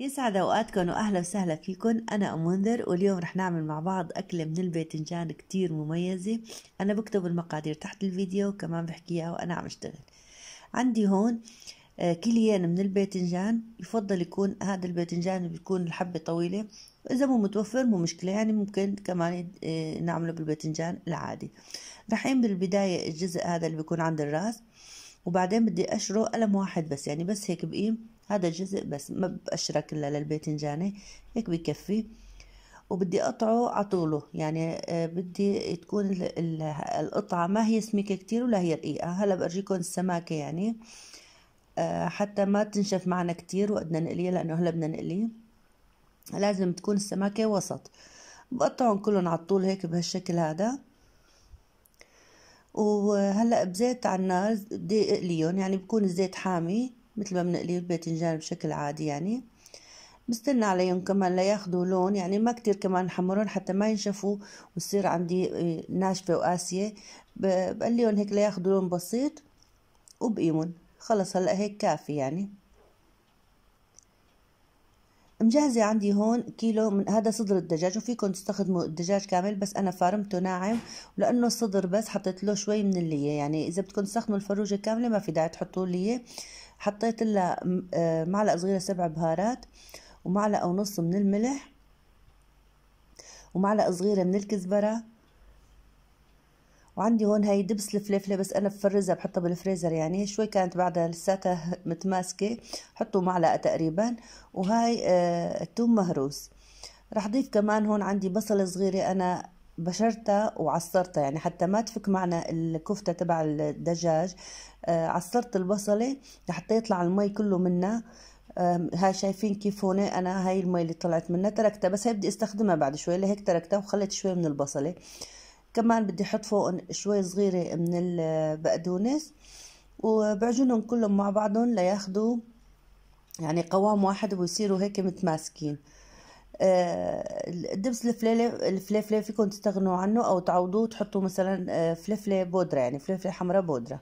يسعد اوقاتكم واهلا وسهلا فيكم انا ام منذر واليوم رح نعمل مع بعض اكله من الباذنجان كتير مميزه انا بكتب المقادير تحت الفيديو وكمان بحكيها وانا عم اشتغل عندي هون آه، كليان من الباذنجان يفضل يكون هذا الباذنجان بيكون الحبه طويله اذا مو متوفر مو مشكله يعني ممكن كمان آه، نعمله بالباذنجان العادي رحين بالبدايه الجزء هذا اللي بيكون عند الراس وبعدين بدي اشره قلم واحد بس يعني بس هيك بقيم هذا جزء بس ما بقشره كلها للباذنجانة هيك بكفي وبدي اقطعه على طوله يعني آه، بدي تكون القطعة ما هي سميكة كتير ولا هي رقيقة هلا بأرجيكم السماكة يعني آه، حتى ما تنشف معنا كتير وقتنا نقليه لأنه هلا بدنا نقليه لازم تكون السماكة وسط بقطعهم كلهم على الطول هيك بهالشكل هذا وهلا بزيت على النار بدي اقليهم يعني بكون الزيت حامي مثل ما بنقلي الباذنجان بشكل عادي يعني بستنى عليهم كمان لياخدوا لون يعني ما كتير كمان نحمرهم حتى ما ينشفوا ويصير عندي إيه، ناشفة وقاسية بقليهم هيك لياخدوا لون بسيط وبقيمهم خلص هلا هيك كافي يعني مجهزة عندي هون كيلو من هذا صدر الدجاج وفيكم تستخدموا الدجاج كامل بس أنا فارمته ناعم ولأنه الصدر بس حطيت له شوي من اللية يعني إذا بدكم تستخدموا الفروجة كاملة ما في داعي تحطوا لية حطيت لها آه، معلقة صغيرة سبع بهارات ومعلقة ونص من الملح ومعلقة صغيرة من الكزبرة وعندي هون هاي دبس الفليفله بس انا بفرزها بحطها بالفريزر يعني شوي كانت بعدها لساتها متماسكه حطوا معلقه تقريبا وهاي التوم آه، مهروس رح اضيف كمان هون عندي بصله صغيره انا بشرتها وعصرتها يعني حتى ما تفك معنا الكفتة تبع الدجاج آه، عصرت البصلة لحتى يطلع المي كله منها هاي شايفين كيف هون انا هاي المي اللي طلعت منها تركتها بس هي بدي استخدمها بعد شوي لهيك تركتها وخليت شوي من البصله كمان بدي احط فوق شوي صغيره من البقدونس وبعجنهم كلهم مع بعضهم لياخدوا يعني قوام واحد ويصيروا هيك متماسكين آه، الدبس الفلافل الفلافل فيكم تستغنوا عنه او تعوضوه تحطوا مثلا آه، فلفله بودره يعني فلفله حمراء بودره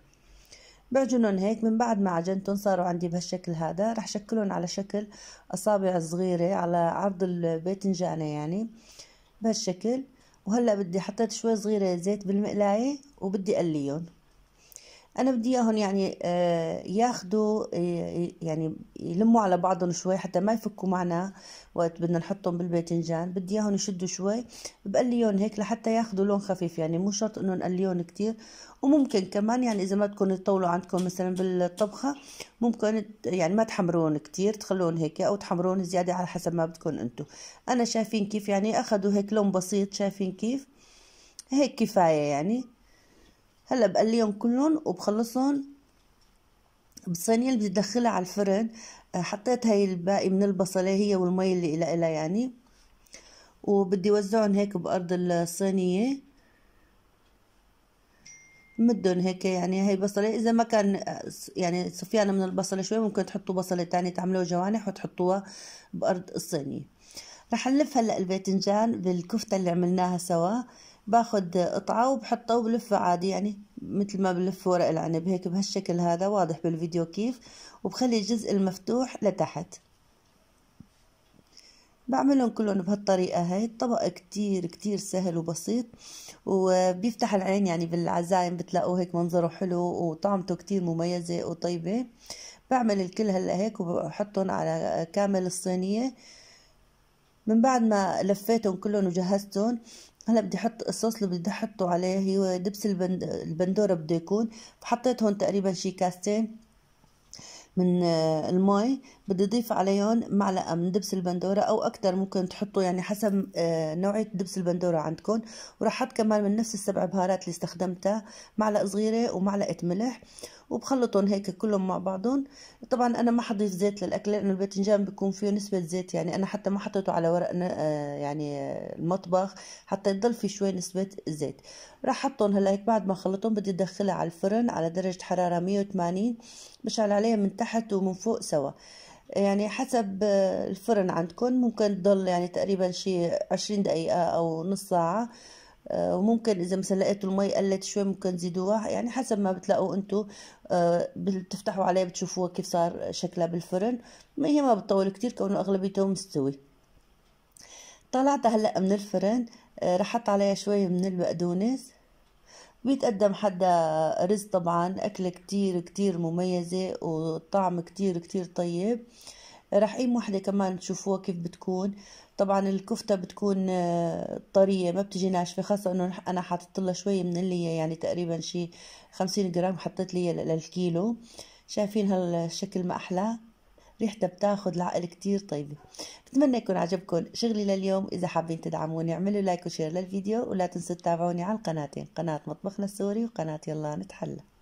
بعجنهم هيك من بعد ما عجنتهم صاروا عندي بهالشكل هذا رح شكلهم على شكل اصابع صغيره على عرض الباذنجانه يعني بهالشكل وهلا بدي حطيت شوي صغيره زيت بالمقلايه وبدي اقليهم انا بدي اياهم يعني آه، ياخذوا آه، يعني يلموا على بعضهم شوي حتى ما يفكوا معنا وقت بدنا نحطهم بالباذنجان بدي اياهم يشدوا شوي بقليهم هيك لحتى ياخذوا لون خفيف يعني مو شرط انه نقليهم كتير وممكن كمان يعني اذا ما بدكم تطولوا عندكم مثلا بالطبخه ممكن يعني ما تحمرون كتير تخلون هيك او تحمرون زياده على حسب ما بدكم انتم انا شايفين كيف يعني اخذوا هيك لون بسيط شايفين كيف هيك كفايه يعني هلا بقليهم كلهم وبخلصهم بالصينية اللي بدي ادخلها على الفرن آه، حطيت هاي الباقي من البصله هي والمي اللي إلى إلى يعني وبدي وزعهم هيك بأرض الصينية مدهم هيك يعني هاي بصلة إذا ما كان آه، يعني صفيانة من البصلة شوي ممكن تحطوا بصلة تانية تعملوها جوانح وتحطوها بأرض الصينية رح نلف هلا الباذنجان بالكفتة اللي عملناها سوا باخد قطعة وبحطها وبلفها عادي يعني مثل ما بلف ورق العنب هيك بهالشكل هذا واضح بالفيديو كيف وبخلي الجزء المفتوح لتحت بعملهم كلهم بهالطريقة هاي الطبق كتير كتير سهل وبسيط وبيفتح العين يعني بالعزايم بتلاقوه هيك منظره حلو وطعمته كتير مميزة وطيبة بعمل الكل هلا هيك وبحطهم على كامل الصينية من بعد ما لفيتهم كلهم وجهزتهم هلا بدي احط الصوص اللي بدي احطه عليه هو دبس البندوره بده يكون فحطيت هون تقريبا شي كاستين من آه، الماء بدي اضيف عليهم معلقه من دبس البندوره او اكثر ممكن تحطوا يعني حسب آه، نوعيه دبس البندوره عندكم وراح احط كمان من نفس السبع بهارات اللي استخدمتها معلقه صغيره ومعلقه ملح وبخلطهم هيك كلهم مع بعضهم طبعا انا ما حضيف زيت للاكل لانه الباذنجان بيكون فيه نسبه زيت يعني انا حتى ما حطيته على ورق آه، يعني المطبخ حتى يضل في شوي نسبه زيت راح احطهم هلا هيك بعد ما خلطهم بدي ادخلها على الفرن على درجه حراره 180 بشعل عليها من تحت تحت ومن فوق سوا يعني حسب الفرن عندكم ممكن تضل يعني تقريبا شي عشرين دقيقة أو نص ساعة آه، وممكن إذا مثلا لقيتوا المي قلت شوي ممكن تزيدوها يعني حسب ما بتلاقوا أنتوا آه، بتفتحوا عليه بتشوفوها كيف صار شكلها بالفرن هي ما بتطول كتير كونه أغلبيته مستوي طلعتها هلأ من الفرن آه، رحت عليها شوي من البقدونس بيتقدم حدا رز طبعا أكلة كتير كتير مميزة وطعم كتير كتير طيب رح قيم وحدة كمان تشوفوها كيف بتكون طبعا الكفتة بتكون آه، طرية ما بتجي ناشفة خاصة انه انا حاطط لها شوي من اللي يعني تقريبا شي خمسين جرام حطيت لي للكيلو شايفين هالشكل ما احلاه ريحتها بتاخد العقل كتير طيبة بتمنى يكون عجبكم شغلي لليوم إذا حابين تدعموني اعملوا لايك وشير للفيديو ولا تنسوا تتابعوني على القناتين قناة مطبخنا السوري وقناة يلا نتحلى